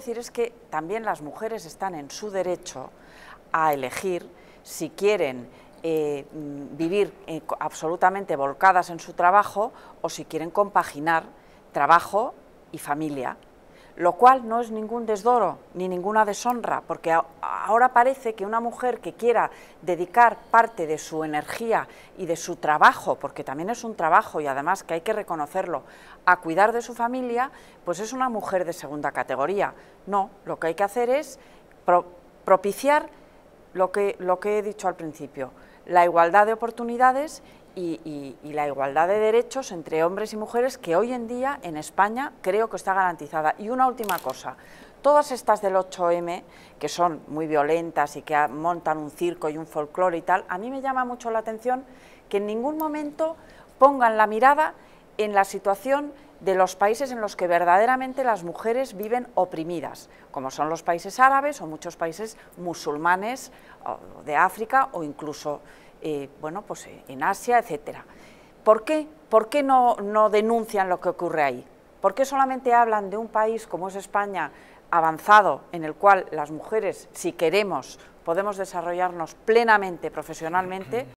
decir es que también las mujeres están en su derecho a elegir si quieren eh, mm, vivir eh, absolutamente volcadas en su trabajo o si quieren compaginar trabajo y familia lo cual no es ningún desdoro ni ninguna deshonra, porque ahora parece que una mujer que quiera dedicar parte de su energía y de su trabajo, porque también es un trabajo y además que hay que reconocerlo, a cuidar de su familia, pues es una mujer de segunda categoría. No, lo que hay que hacer es propiciar lo que, he dicho al principio, la igualdad de oportunidades y, y, la igualdad de derechos entre hombres y mujeres que hoy en día en España creo que está garantizada. Y una última cosa, todas estas del 8M, que son muy violentas y que montan un circo y un folclore y tal, a mí me llama mucho la atención que en ningún momento pongan la mirada en la situación de los países en los que verdaderamente las mujeres viven oprimidas, como son los países árabes o muchos países musulmanes de África o incluso eh, bueno, pues eh, en Asia, etc. ¿Por qué? ¿Por qué no, no denuncian lo que ocurre ahí? ¿Por qué solamente hablan de un país como es España avanzado, en el cual las mujeres, si queremos, podemos desarrollarnos plenamente profesionalmente?